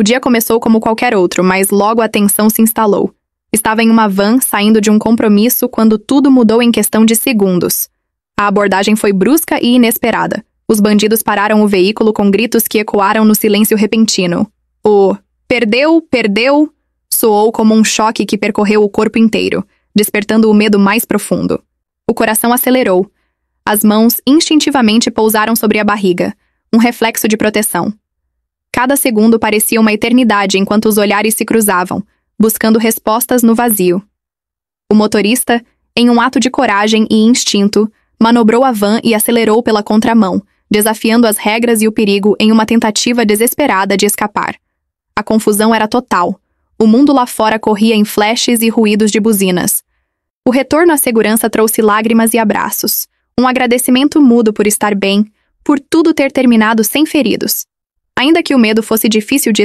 O dia começou como qualquer outro, mas logo a tensão se instalou. Estava em uma van saindo de um compromisso quando tudo mudou em questão de segundos. A abordagem foi brusca e inesperada. Os bandidos pararam o veículo com gritos que ecoaram no silêncio repentino. O perdeu, perdeu soou como um choque que percorreu o corpo inteiro, despertando o medo mais profundo. O coração acelerou. As mãos instintivamente pousaram sobre a barriga, um reflexo de proteção. Cada segundo parecia uma eternidade enquanto os olhares se cruzavam, buscando respostas no vazio. O motorista, em um ato de coragem e instinto, manobrou a van e acelerou pela contramão, desafiando as regras e o perigo em uma tentativa desesperada de escapar. A confusão era total. O mundo lá fora corria em flashes e ruídos de buzinas. O retorno à segurança trouxe lágrimas e abraços, um agradecimento mudo por estar bem, por tudo ter terminado sem feridos. Ainda que o medo fosse difícil de